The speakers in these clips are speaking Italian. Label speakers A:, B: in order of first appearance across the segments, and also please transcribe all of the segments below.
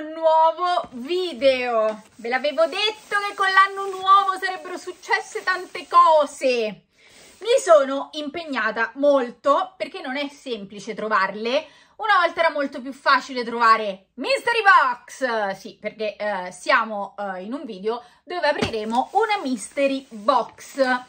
A: un nuovo video. Ve l'avevo detto che con l'anno nuovo sarebbero successe tante cose. Mi sono impegnata molto perché non è semplice trovarle. Una volta era molto più facile trovare Mystery Box, sì, perché eh, siamo eh, in un video dove apriremo una Mystery Box. Una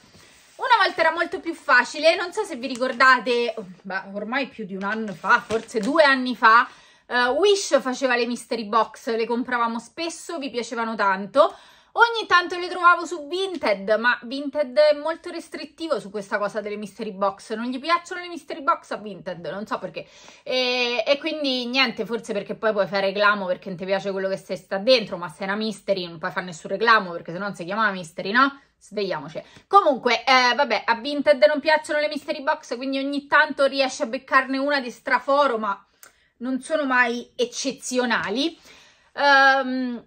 A: volta era molto più facile, non so se vi ricordate, beh, oh, ormai più di un anno fa, forse due anni fa, Uh, Wish faceva le mystery box, le compravamo spesso, vi piacevano tanto. Ogni tanto le trovavo su Vinted, ma Vinted è molto restrittivo su questa cosa delle mystery box. Non gli piacciono le mystery box a Vinted, non so perché. E, e quindi niente, forse perché poi puoi fare reclamo perché non ti piace quello che sei sta dentro, ma se è una mystery non puoi fare nessun reclamo perché se no non si chiamava mystery, no? Svegliamoci. Comunque, eh, vabbè, a Vinted non piacciono le mystery box, quindi ogni tanto riesce a beccarne una di straforo, ma non sono mai eccezionali. Um,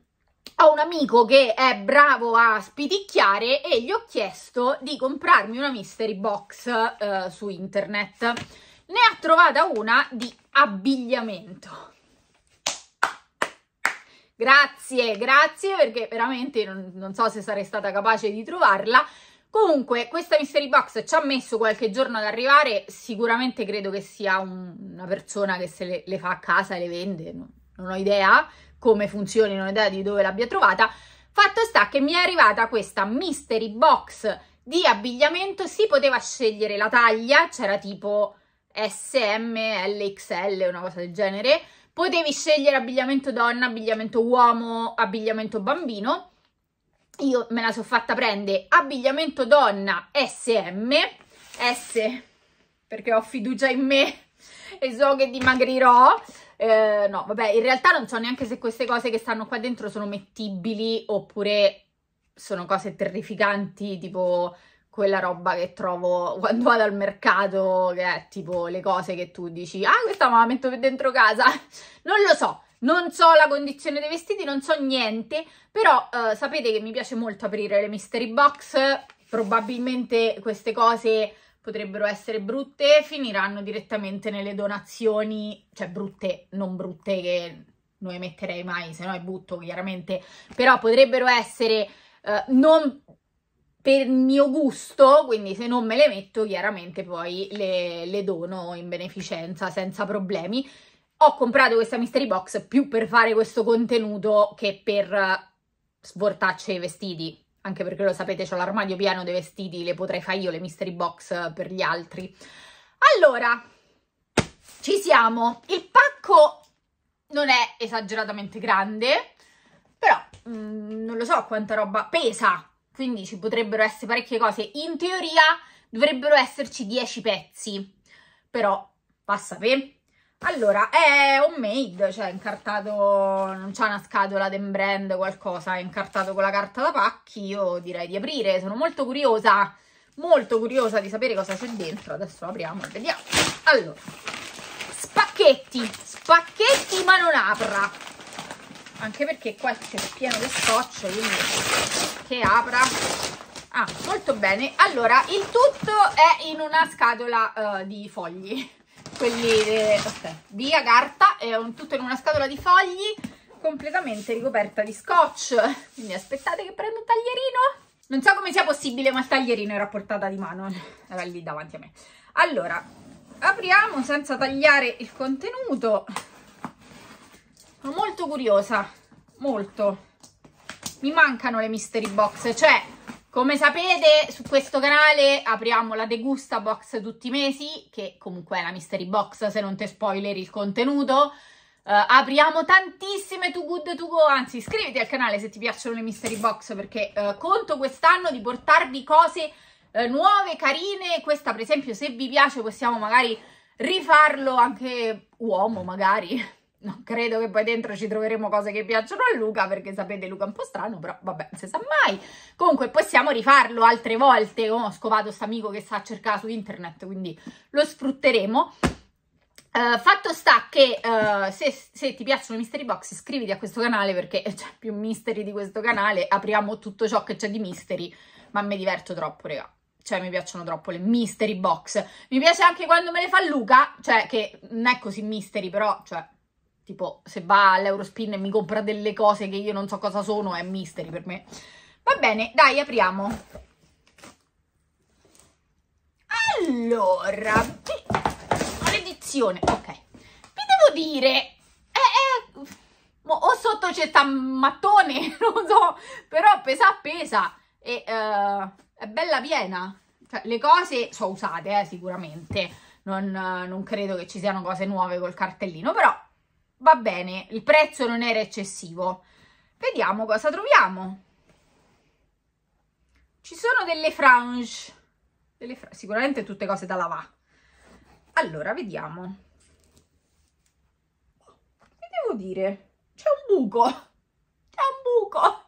A: ho un amico che è bravo a spiticchiare e gli ho chiesto di comprarmi una mystery box uh, su internet. Ne ha trovata una di abbigliamento. Grazie, grazie perché veramente non, non so se sarei stata capace di trovarla. Comunque, questa mystery box ci ha messo qualche giorno ad arrivare, sicuramente credo che sia un, una persona che se le, le, fa a casa e le vende, non, non ho idea come funzioni, non ho idea di dove l'abbia trovata. Fatto sta che mi è arrivata questa mystery box di abbigliamento, si poteva scegliere la taglia, c'era tipo SM, LXL, una cosa del genere, potevi scegliere abbigliamento donna, abbigliamento uomo, abbigliamento bambino, io me la sono fatta prendere abbigliamento donna SM S perché ho fiducia in me e so che dimagrirò eh, no vabbè in realtà non so neanche se queste cose che stanno qua dentro sono mettibili oppure sono cose terrificanti tipo quella roba che trovo quando vado al mercato che è tipo le cose che tu dici ah questa me la metto dentro casa non lo so non so la condizione dei vestiti, non so niente, però eh, sapete che mi piace molto aprire le mystery box, probabilmente queste cose potrebbero essere brutte, finiranno direttamente nelle donazioni, cioè brutte, non brutte che non emetterei mai, se no è butto chiaramente, però potrebbero essere eh, non per mio gusto, quindi se non me le metto chiaramente poi le, le dono in beneficenza senza problemi ho comprato questa mystery box più per fare questo contenuto che per eh, svortacce i vestiti, anche perché lo sapete, ho l'armadio pieno dei vestiti, le potrei fare io le mystery box eh, per gli altri. Allora, ci siamo. Il pacco non è esageratamente grande, però mh, mm, non lo so quanta roba pesa, quindi ci potrebbero essere parecchie cose. In teoria dovrebbero esserci 10 pezzi, però passa per allora, è homemade, cioè incartato, non c'è una scatola d'un brand, qualcosa, è incartato con la carta da pacchi, io direi di aprire, sono molto curiosa, molto curiosa di sapere cosa c'è dentro, adesso apriamo e vediamo. Allora, spacchetti, spacchetti ma non apra, anche perché qua c'è pieno di scotch, quindi che apra. Ah, molto bene, allora il tutto è in una scatola uh, di fogli quelli eh, okay, di agarta, è un, tutto in una scatola di fogli completamente ricoperta di scotch, quindi aspettate che prendo un taglierino. Non so come sia possibile, ma il taglierino era a portata di mano, era lì davanti a me. Allora, apriamo senza tagliare il contenuto. Sono molto curiosa, molto. Mi mancano le mystery box, cioè come sapete, su questo canale apriamo la degusta box tutti i mesi, che comunque è la mystery box se non te spoiler il contenuto. Uh, apriamo tantissime Too Good To Go, anzi iscriviti al canale se ti piacciono le mystery box perché uh, conto quest'anno di portarvi cose uh, nuove, carine. Questa per esempio se vi piace possiamo magari rifarlo anche uomo magari non credo che poi dentro ci troveremo cose che piacciono a Luca, perché sapete Luca è un po' strano, però vabbè, non si sa mai. Comunque possiamo rifarlo altre volte, oh, ho scovato questo amico che sta a cercare su internet, quindi lo sfrutteremo. Uh, fatto sta che uh, se, se, ti piacciono i mystery box iscriviti a questo canale perché c'è più mystery di questo canale, apriamo tutto ciò che c'è di mystery, ma mi diverto troppo raga, cioè mi piacciono troppo le mystery box, mi piace anche quando me le fa Luca, cioè che non è così mystery però, cioè tipo se va all'Eurospin e mi compra delle cose che io non so cosa sono, è mystery per me. Va bene, dai, apriamo. Allora, maledizione, ok. Vi devo dire, è, eh, o sotto c'è sta mattone, non so, però pesa pesa e eh, è bella piena. Cioè, le cose sono usate, eh, sicuramente. Non, non credo che ci siano cose nuove col cartellino, però va bene, il prezzo non era eccessivo. Vediamo cosa troviamo. Ci sono delle frange, delle fr sicuramente tutte cose da lavare. Allora, vediamo. Che devo dire? C'è un buco, c'è un buco.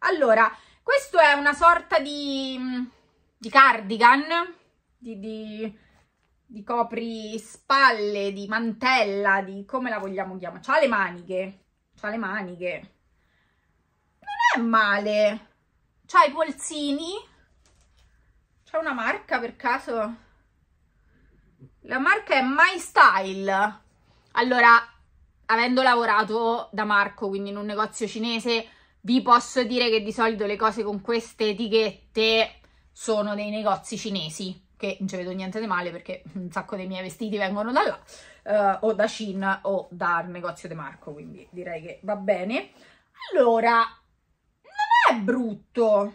A: Allora, questo è una sorta di, di cardigan, di, di di copri spalle, di mantella, di come la vogliamo chiamare. C'ha le maniche, c'ha le maniche. Non è male. C'ha i polsini. C'è una marca per caso? La marca è My Style. Allora, avendo lavorato da Marco, quindi in un negozio cinese, vi posso dire che di solito le cose con queste etichette sono dei negozi cinesi che non ci vedo niente di male perché un sacco dei miei vestiti vengono da là, uh, o da Shein o dal negozio di Marco, quindi direi che va bene. Allora, non è brutto,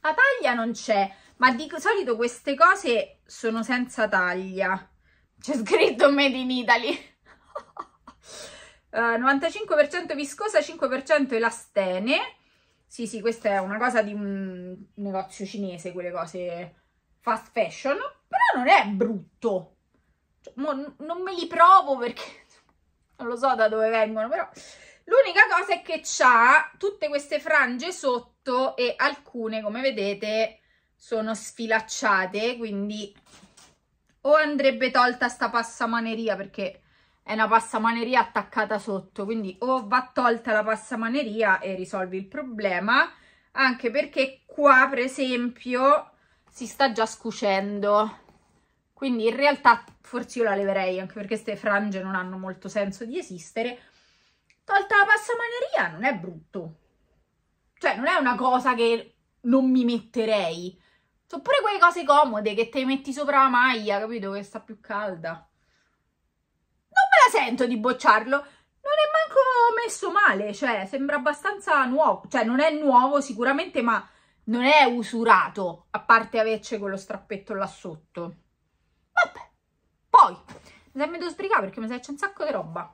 A: la taglia non c'è, ma di solito queste cose sono senza taglia, c'è scritto Made in Italy. Uh, eh, 95% viscosa, 5% elastene. Sì, sì, questa è una cosa di un negozio cinese, quelle cose fast fashion, però non è brutto. Cioè, non me li provo perché non lo so da dove vengono, però l'unica cosa è che ha tutte queste frange sotto e alcune, come vedete, sono sfilacciate, quindi o andrebbe tolta sta passamaneria perché è una passamaneria attaccata sotto, quindi o va tolta la passamaneria e risolvi il problema, anche perché qua, per esempio, si sta già scucendo quindi in realtà forse io la leverei anche perché queste frange non hanno molto senso di esistere tolta la passamaneria non è brutto cioè non è una cosa che non mi metterei sono pure quelle cose comode che te metti sopra la maglia capito che sta più calda non me la sento di bocciarlo non è manco messo male, cioè sembra abbastanza nuovo, cioè non è nuovo sicuramente, ma non è usurato, a parte averci quello strappetto là sotto. Vabbè, poi, mi devo sbrigare perché mi sa c'è un sacco di roba.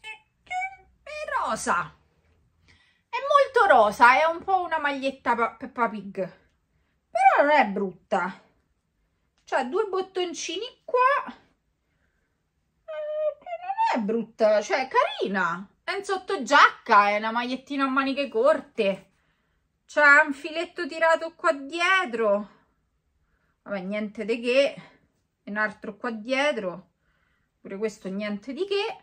A: È rosa, è molto rosa, è un po' una maglietta Peppa Pig, però non è brutta. Cioè, due bottoncini qua, eh, non è brutta, cioè è carina è un sottogiacca, è una magliettina a maniche corte. C'è un filetto tirato qua dietro. Vabbè, niente di che. Un altro qua dietro. Pure questo niente di che.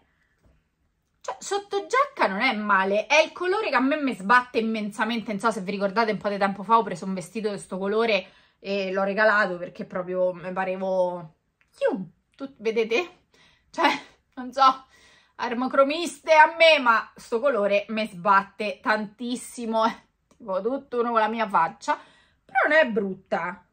A: Cioè, sottogiacca non è male, è il colore che a me mi sbatte immensamente. Non so se vi ricordate un po' di tempo fa ho preso un vestito di questo colore e l'ho regalato perché proprio mi parevo... Chiu, vedete? Cioè, non so, armocromiste a me, ma sto colore mi sbatte tantissimo, tipo tutto uno con la mia faccia, però non è brutta.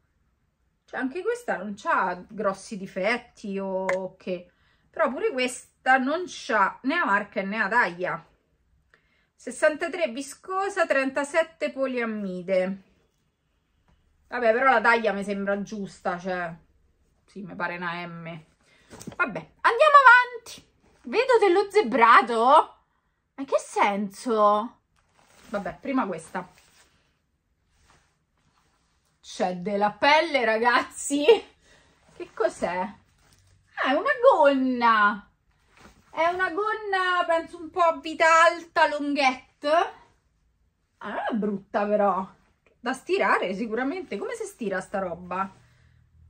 A: Cioè anche questa non ha grossi difetti o che, però pure questa non ha né la marca né la taglia. 63 viscosa, 37 poliammide. Vabbè, però la taglia mi sembra giusta, cioè... Sì, mi pare una M. Vabbè, andiamo avanti! Vedo dello zebrato? Ma che senso? Vabbè, prima questa. C'è della pelle, ragazzi. Che cos'è? Ah, è una gonna. È una gonna, penso, un po' a vita alta, lunghette. Ah, non è brutta, però. Da stirare, sicuramente. Come si stira sta roba?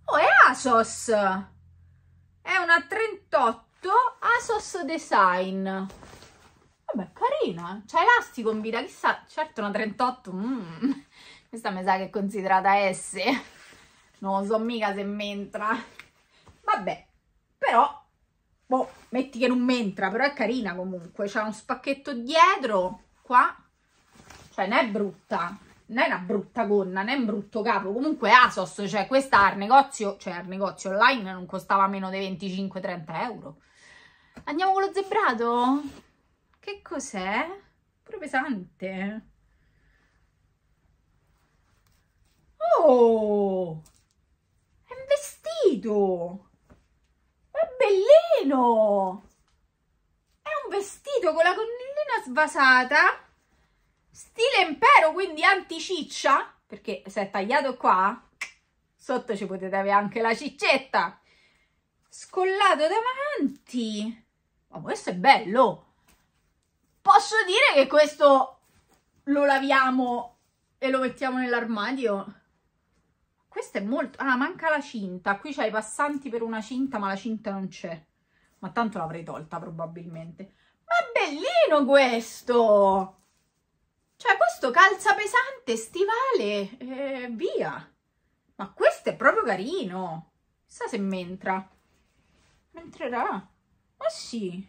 A: Oh, è ASOS. È una 38 ASOS Design. Vabbè, carina. C'è elastico in vita, chissà. Certo, una 38. Mm. Questa mi sa che è considerata S. Non so mica se mentra. Vabbè, però... Boh, metti che non mentra, però è carina comunque. C'è uno spacchetto dietro, qua. Cioè, non è brutta. Non è una brutta gonna, non è un brutto capo. Comunque ASOS, cioè questa al negozio, cioè al negozio online non costava meno di 25-30 euro Andiamo con lo zebrato? Che cos'è? Pure pesante. Oh! È un vestito! È bellino! È un vestito con la gonnellina svasata, stile impero, quindi anticiccia, perché se è tagliato qua, sotto ci potete avere anche la ciccetta, scollato davanti ma questo è bello. Posso dire che questo lo laviamo e lo mettiamo nell'armadio? Questo è molto... Ah, manca la cinta. Qui c'hai i passanti per una cinta, ma la cinta non c'è. Ma tanto l'avrei tolta, probabilmente. Ma è bellino questo! Cioè, questo calza pesante, stivale, eh, via. Ma questo è proprio carino. Chissà se m'entra. M'entrerà. Ma sì,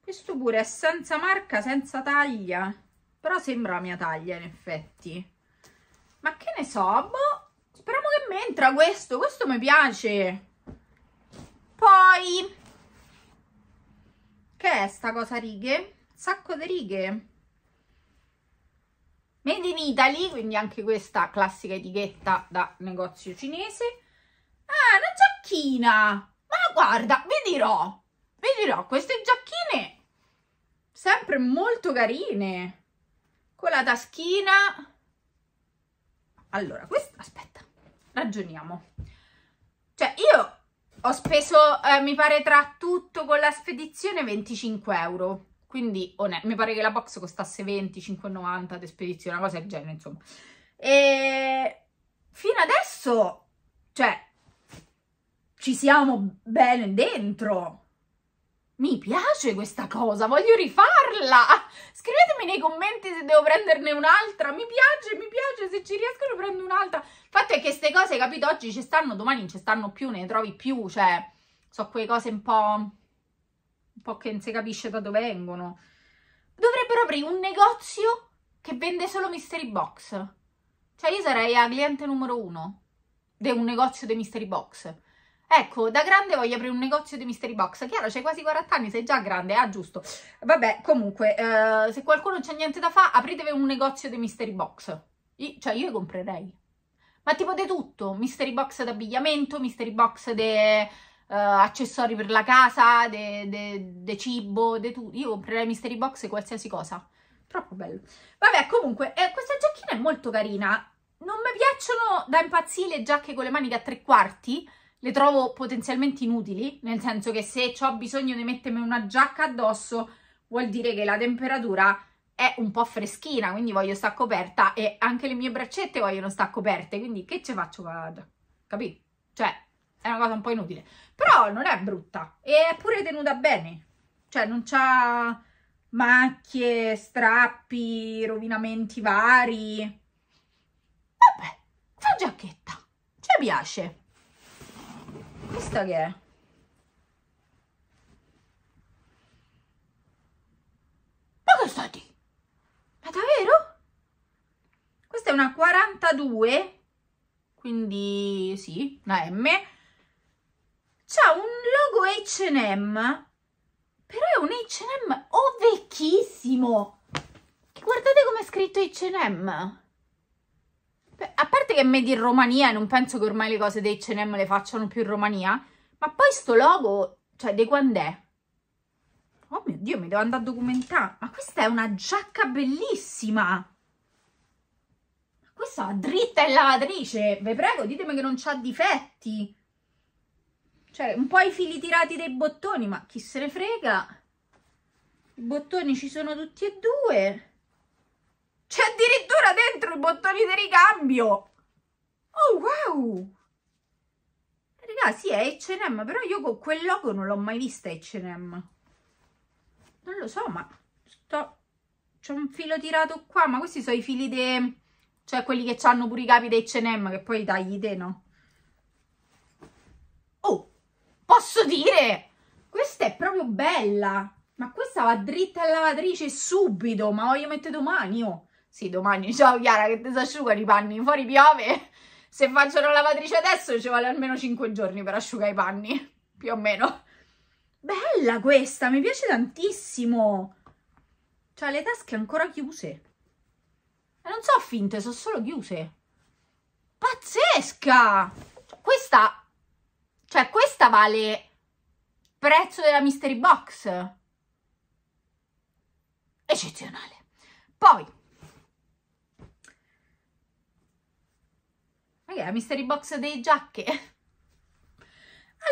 A: questo pure è senza marca, senza taglia. Però sembra la mia taglia in effetti. Ma che ne so, boh, speriamo che mi entra questo, questo mi piace. Poi, che è sta cosa righe? Sacco di righe. Made in Italy, quindi anche questa classica etichetta da negozio cinese. Ah, una giacchina! Ma guarda, vi dirò, vi dirò, queste giacchine sempre molto carine, con la taschina. Allora, questa, aspetta, ragioniamo. Cioè, io ho speso, eh, mi pare, tra tutto con la spedizione 25 euro. Quindi, oh, ne, mi pare che la box costasse 25,90 di spedizione, una cosa del genere, insomma. E fino adesso, cioè, ci siamo bene dentro mi piace questa cosa, voglio rifarla! Scrivetemi nei commenti se devo prenderne un'altra. Mi piace, mi piace, se ci riesco ne prendo un'altra. Il fatto è che queste cose, capito, oggi ci stanno, domani non ci stanno più, ne trovi più. Cioè, so quelle cose un po'... un po' che non si capisce da dove vengono. Dovrebbero aprire un negozio che vende solo mystery box. Cioè, io sarei la cliente numero uno di un negozio di mystery box Ecco, da grande voglio aprire un negozio di mystery box. Chiaro, c'hai quasi 40 anni, sei già grande. Ah, giusto. Vabbè, comunque, eh, se qualcuno c'ha niente da fare, apritevi un negozio di mystery box. Io, cioè, io li comprerei. Ma tipo di tutto. Mystery box d'abbigliamento, mystery box di Uh, eh, accessori per la casa, di cibo, de tutto. Io comprerei mystery box e qualsiasi cosa. Troppo bello. Vabbè, comunque, eh, questa giacchina è molto carina. Non mi piacciono da impazzire le giacche con le maniche a tre quarti, le trovo potenzialmente inutili, nel senso che se ho bisogno di mettermi una giacca addosso vuol dire che la temperatura è un po' freschina, quindi voglio sta coperta e anche le mie braccette vogliono sta coperte, quindi che ci faccio con la Capì? Cioè, è una cosa un po' inutile. Però non è brutta e è pure tenuta bene, cioè non c'ha macchie, strappi, rovinamenti vari. Vabbè, fa giacchetta, ci piace. Questa che è? Ma che sta di? Ma davvero? Questa è una 42, quindi sì, una M. C'ha un logo H&M, però è un H&M o oh, vecchissimo. Guardate com'è scritto H&M a parte che made in Romania e non penso che ormai le cose dei H&M le facciano più in Romania, ma poi sto logo, cioè, di quando è? Oh mio Dio, mi devo andare a documentare. Ma questa è una giacca bellissima! Questa va dritta e lavatrice, vi prego, ditemi che non c'ha difetti. Cioè, un po' i fili tirati dei bottoni, ma chi se ne frega? I bottoni ci sono tutti e due ancora dentro i bottoni di ricambio. Oh, wow! Ragazzi, sì, è H&M, però io con quel logo non l'ho mai vista H&M. Non lo so, ma sto... C'è un filo tirato qua, ma questi sono i fili de... Cioè quelli che hanno pure i capi dei H&M, che poi tagli te, no? Oh, posso dire? Questa è proprio bella! Ma questa va dritta alla lavatrice subito, ma voglio mettere domani, oh! Sì, domani, ciao Chiara, che ti si asciugano i panni, fuori piove. Se faccio una lavatrice adesso ci vuole almeno 5 giorni per asciugare i panni, più o meno. Bella questa, mi piace tantissimo. Cioè, le tasche ancora chiuse. E non so finte, sono solo chiuse. Pazzesca! questa... Cioè, questa vale prezzo della mystery box. Eccezionale. Poi, che eh, è la mystery box dei giacche.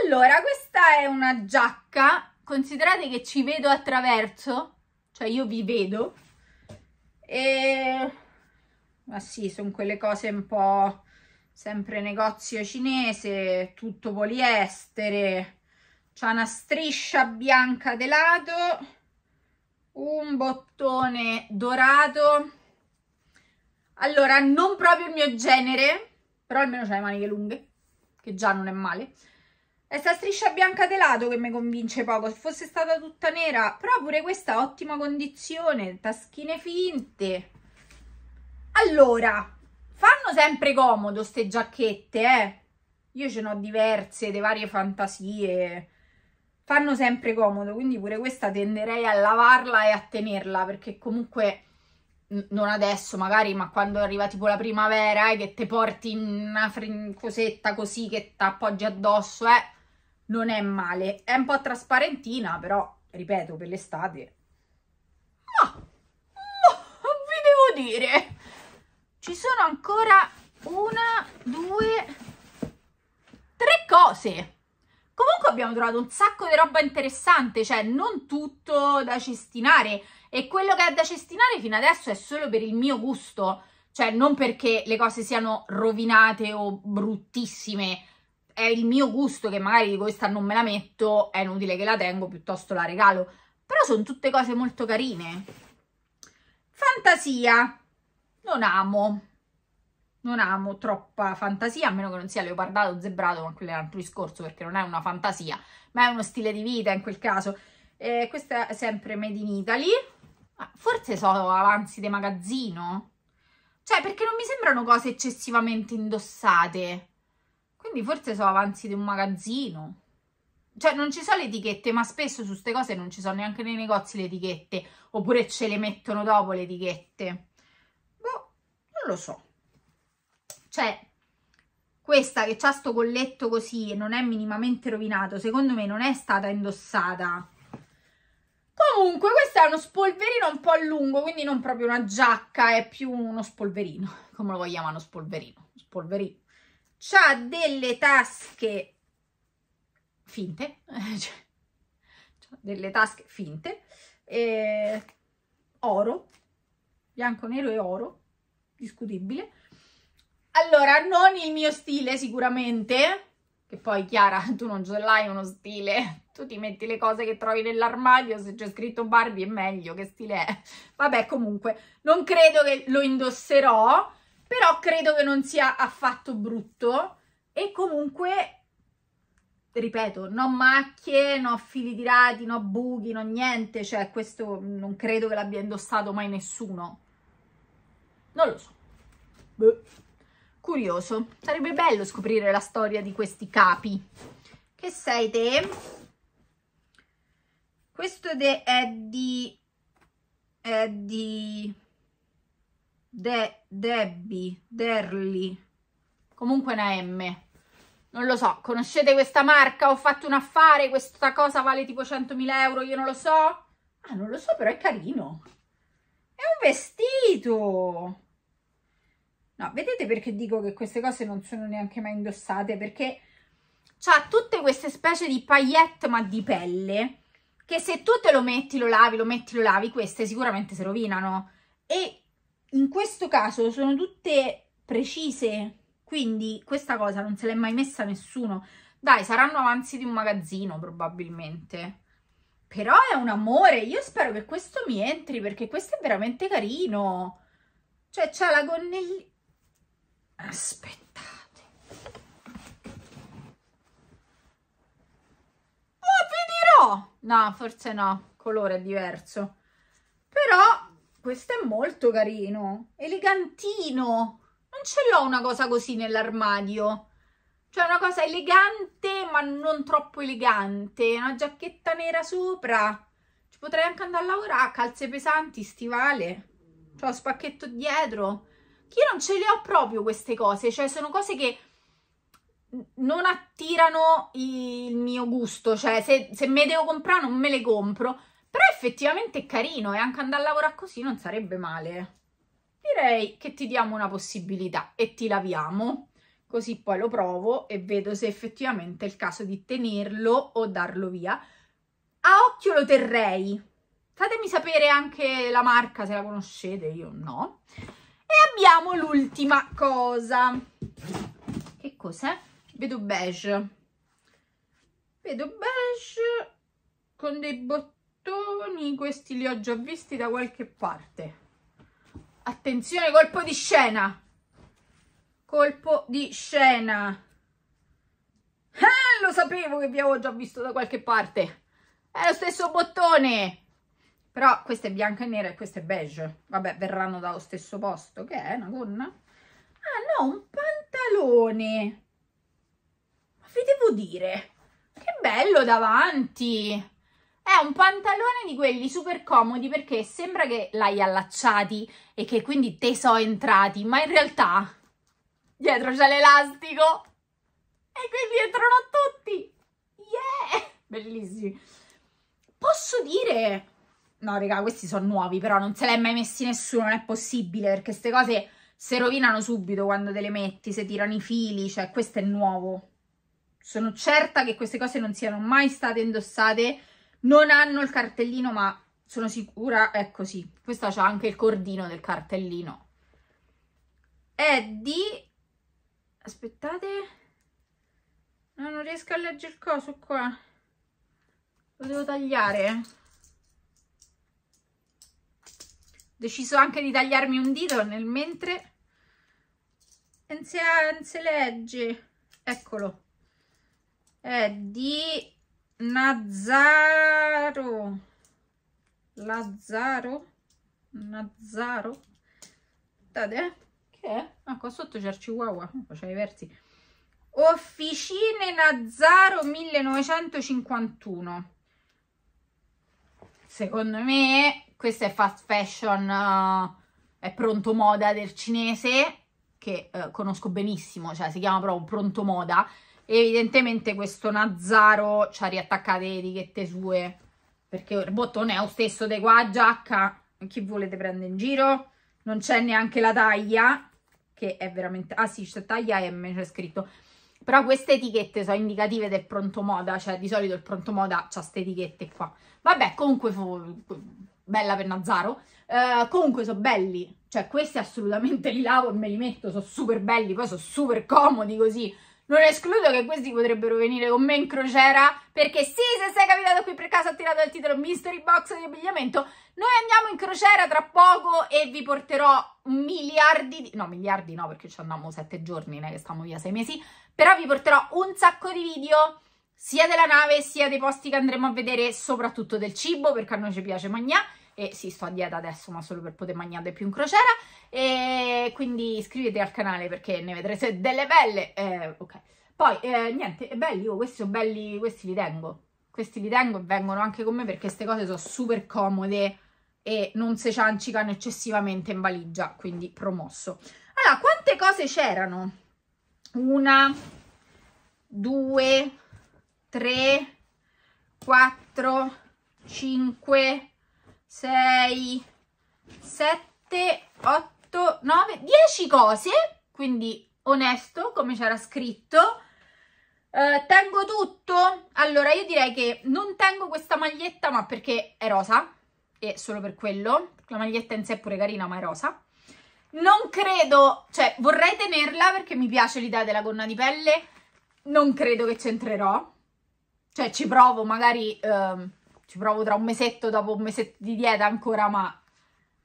A: Allora, questa è una giacca, considerate che ci vedo attraverso, cioè io vi vedo, e... ma sì, sono quelle cose un po' sempre negozio cinese, tutto poliestere, c'è una striscia bianca di lato, un bottone dorato, allora non proprio il mio genere, però almeno c'ha le maniche lunghe, che già non è male. È sta striscia bianca di che mi convince poco, se fosse stata tutta nera, però pure questa ottima condizione, taschine finte. Allora, fanno sempre comodo queste giacchette, eh. Io ce ne ho diverse, di varie fantasie. Fanno sempre comodo, quindi pure questa tenderei a lavarla e a tenerla, perché comunque non adesso magari, ma quando arriva tipo la primavera e eh, che ti porti una cosetta così che ti appoggi addosso, eh, non è male. È un po' trasparentina, però, ripeto, per l'estate... Ma, ma, vi devo dire, ci sono ancora una, due, tre cose. Comunque abbiamo trovato un sacco di roba interessante, cioè non tutto da cestinare, e quello che ha da cestinare fino adesso è solo per il mio gusto, cioè non perché le cose siano rovinate o bruttissime, è il mio gusto che magari dico questa non me la metto, è inutile che la tengo, piuttosto la regalo, però sono tutte cose molto carine. Fantasia, non amo, non amo troppa fantasia, a meno che non sia leopardato o zebrato, ma quello è un altro discorso perché non è una fantasia, ma è uno stile di vita in quel caso. Eh, questa è sempre Made in Italy, ma forse sono avanzi di magazzino? Cioè, perché non mi sembrano cose eccessivamente indossate. Quindi forse sono avanzi di un magazzino. Cioè, non ci sono le etichette, ma spesso su queste cose non ci sono neanche nei negozi le etichette. Oppure ce le mettono dopo le etichette. Boh, non lo so. Cioè, questa che ha sto colletto così e non è minimamente rovinato, secondo me non è stata indossata Comunque, questo è uno spolverino un po' lungo, quindi non proprio una giacca, è più uno spolverino, come lo chiamano spolverino, spolverino. C'ha delle tasche finte, cioè, C'ha delle tasche finte, e... oro, bianco, nero e oro, discutibile. Allora, non il mio stile sicuramente, che poi, Chiara, tu non ce l'hai uno stile. Tu ti metti le cose che trovi nell'armadio, se c'è scritto Barbie è meglio, che stile è? Vabbè, comunque, non credo che lo indosserò, però credo che non sia affatto brutto. E comunque ripeto, no macchie, no fili tirati, no buchi, no niente, cioè questo non credo che l'abbia indossato mai nessuno. Non lo so. Beh curioso. Sarebbe bello scoprire la storia di questi capi. Che sei te? Questo è di... è di... De, Debbie, Derli, comunque una M. Non lo so, conoscete questa marca? Ho fatto un affare, questa cosa vale tipo 100.000 euro, io non lo so. Ah, non lo so, però è carino. È un vestito! No, vedete perché dico che queste cose non sono neanche mai indossate? Perché ha tutte queste specie di paillette ma di pelle che se tu te lo metti, lo lavi, lo metti, lo lavi, queste sicuramente si rovinano. E in questo caso sono tutte precise, quindi questa cosa non se l'è mai messa nessuno. Dai, saranno avanzi di un magazzino probabilmente. Però è un amore, io spero che questo mi entri perché questo è veramente carino. Cioè, c'ha la gonnellina aspettate ma vi dirò no forse no colore è diverso però questo è molto carino elegantino non ce l'ho una cosa così nell'armadio cioè una cosa elegante ma non troppo elegante una giacchetta nera sopra ci potrei anche andare a lavorare calze pesanti stivale c'ho spacchetto dietro io non ce le ho proprio queste cose, cioè sono cose che non attirano il mio gusto, cioè se, se me devo comprare non me le compro, però effettivamente è carino e anche andare a lavorare così non sarebbe male. Direi che ti diamo una possibilità e ti laviamo, così poi lo provo e vedo se effettivamente è il caso di tenerlo o darlo via. A occhio lo terrei, fatemi sapere anche la marca se la conoscete, io no. E abbiamo l'ultima cosa. Che cos'è? Vedo beige. Vedo beige con dei bottoni. Questi li ho già visti da qualche parte. Attenzione, colpo di scena. Colpo di scena. Eh, lo sapevo che vi avevo già visto da qualche parte. È lo stesso bottone. Però questa è bianca e nera e questa è beige. Vabbè, verranno dallo stesso posto. Che è una gonna? Ah no, un pantalone. Ma vi devo dire, che bello davanti. È un pantalone di quelli super comodi perché sembra che l'hai allacciati e che quindi te so entrati, ma in realtà dietro c'è l'elastico e quindi entrano tutti. Yeah! Bellissimi. Posso dire No, raga, questi sono nuovi, però non se li hai mai messi nessuno, non è possibile, perché queste cose si rovinano subito quando te le metti, se tirano i fili, cioè questo è nuovo. Sono certa che queste cose non siano mai state indossate, non hanno il cartellino, ma sono sicura, è così. Questa c'ha anche il cordino del cartellino. È di... aspettate... No, non riesco a leggere il coso qua. Lo devo tagliare. deciso anche di tagliarmi un dito nel mentre non si, non si legge eccolo è di Nazaro Lazzaro Nazzaro aspettate che è? Ah, qua sotto c'è il chihuahua faceva i versi Officine Nazzaro 1951 secondo me questo è fast fashion, uh, è pronto moda del cinese, che uh, conosco benissimo, cioè si chiama proprio pronto moda. E evidentemente questo Nazzaro ci ha riattaccato le etichette sue, perché il bottone è lo stesso di qua giacca. Chi volete prendere in giro? Non c'è neanche la taglia, che è veramente... Ah sì, c'è taglia M, c'è scritto però queste etichette sono indicative del pronto moda, cioè di solito il pronto moda ha queste etichette qua. Vabbè, comunque bella per Nazaro. Uh, eh, comunque sono belli, cioè questi assolutamente li lavo e me li metto, sono super belli, poi sono super comodi così. Non escludo che questi potrebbero venire con me in crociera, perché sì, se sei capitato qui per caso ha tirato il titolo Mystery Box di abbigliamento, noi andiamo in crociera tra poco e vi porterò miliardi di... no, miliardi no, perché ci andiamo sette giorni, non che stiamo via sei mesi, però vi porterò un sacco di video sia della nave, sia dei posti che andremo a vedere, soprattutto del cibo, perché a noi ci piace mangiare, e sì, sto a dieta adesso, ma solo per poter mangiare più in crociera, e quindi iscrivetevi al canale perché ne vedrete delle belle, eh, ok. Poi, eh, niente, belli, io oh, questi, belli, questi li tengo, questi li tengo e vengono anche con me perché queste cose sono super comode e non se ciancicano eccessivamente in valigia, quindi promosso. Allora, quante cose c'erano? Una, due, tre, quattro, cinque, 6, 7, 8, 9, 10 cose, quindi onesto come c'era scritto. Eh, tengo tutto? Allora io direi che non tengo questa maglietta ma perché è rosa e solo per quello, la maglietta in sé è pure carina ma è rosa. Non credo, cioè vorrei tenerla perché mi piace l'idea della gonna di pelle, non credo che c'entrerò, cioè ci provo magari... Ehm, ci provo tra un mesetto, dopo un mesetto di dieta ancora, ma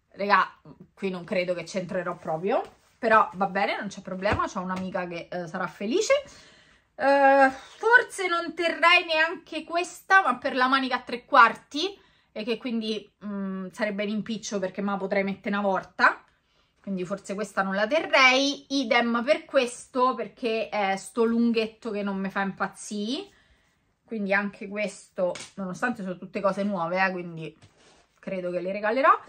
A: raga, qui non credo che c'entrerò proprio, però va bene, non c'è problema, ho un'amica che eh, sarà felice. Eh, forse non terrei neanche questa, ma per la manica a tre quarti, e che quindi mh, mm, sarebbe in impiccio perché ma potrei mettere una volta, quindi forse questa non la terrei, idem per questo perché è sto lunghetto che non mi fa impazzire, quindi anche questo, nonostante sono tutte cose nuove, eh, quindi credo che le regalerò.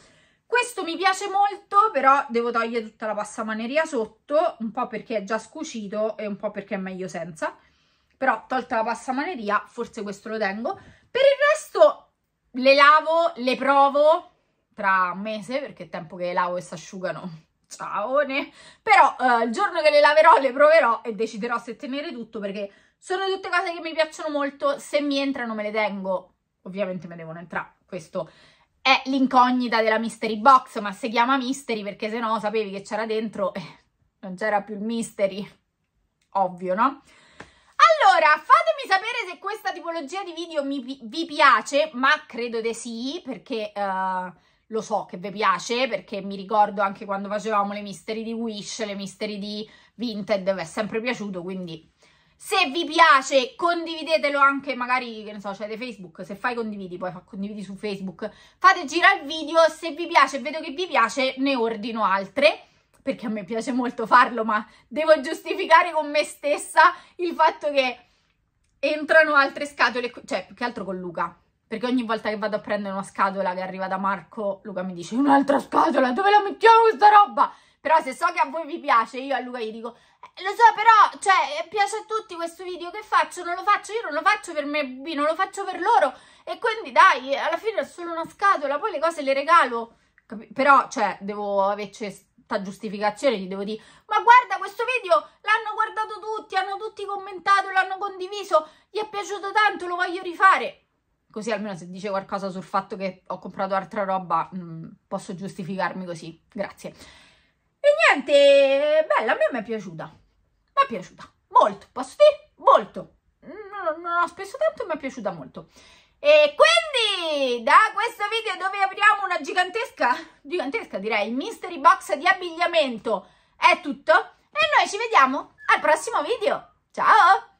A: Questo mi piace molto, però devo togliere tutta la passamaneria sotto, un po' perché è già scucito e un po' perché è meglio senza. Però tolta la passamaneria, forse questo lo tengo. Per il resto le lavo, le provo tra un mese, perché è tempo che le lavo e si asciugano. Ciao! Però eh, il giorno che le laverò le proverò e deciderò se tenere tutto, perché sono tutte cose che mi piacciono molto, se mi entrano me le tengo, ovviamente me devono entrare, questo è l'incognita della mystery box, ma si chiama mystery perché se no sapevi che c'era dentro, eh, non c'era più il mystery, ovvio no? Allora, fatemi sapere se questa tipologia di video mi, vi piace, ma credo di sì, perché uh, lo so che vi piace, perché mi ricordo anche quando facevamo le mystery di Wish, le mystery di Vinted, vi è sempre piaciuto, quindi se vi piace, condividetelo anche magari, che ne so, c'è cioè Facebook, se fai condividi, poi condividi su Facebook. Fate girare il video, se vi piace, vedo che vi piace, ne ordino altre, perché a me piace molto farlo, ma devo giustificare con me stessa il fatto che entrano altre scatole, cioè più che altro con Luca. Perché ogni volta che vado a prendere una scatola che arriva da Marco, Luca mi dice un'altra scatola, dove la mettiamo questa roba? Però se so che a voi vi piace, io a Luca gli dico, eh, lo so però, cioè, eh, piace a tutti questo video che faccio, non lo faccio io, non lo faccio per me, non lo faccio per loro. E quindi dai, alla fine è solo una scatola, poi le cose le regalo. però, cioè, devo averci giustificazione gli devo dire ma guarda questo video l'hanno guardato tutti hanno tutti commentato l'hanno condiviso gli è piaciuto tanto lo voglio rifare così almeno se dice qualcosa sul fatto che ho comprato altra roba mh, mm, posso giustificarmi così grazie e niente, eh, bella, a me mi è piaciuta. Mi è piaciuta, molto, posso dire? Molto. Non, non ho speso tanto mi è piaciuta molto. E quindi da questo video dove apriamo una gigantesca, gigantesca direi, mystery box di abbigliamento è tutto. E noi ci vediamo al prossimo video. Ciao!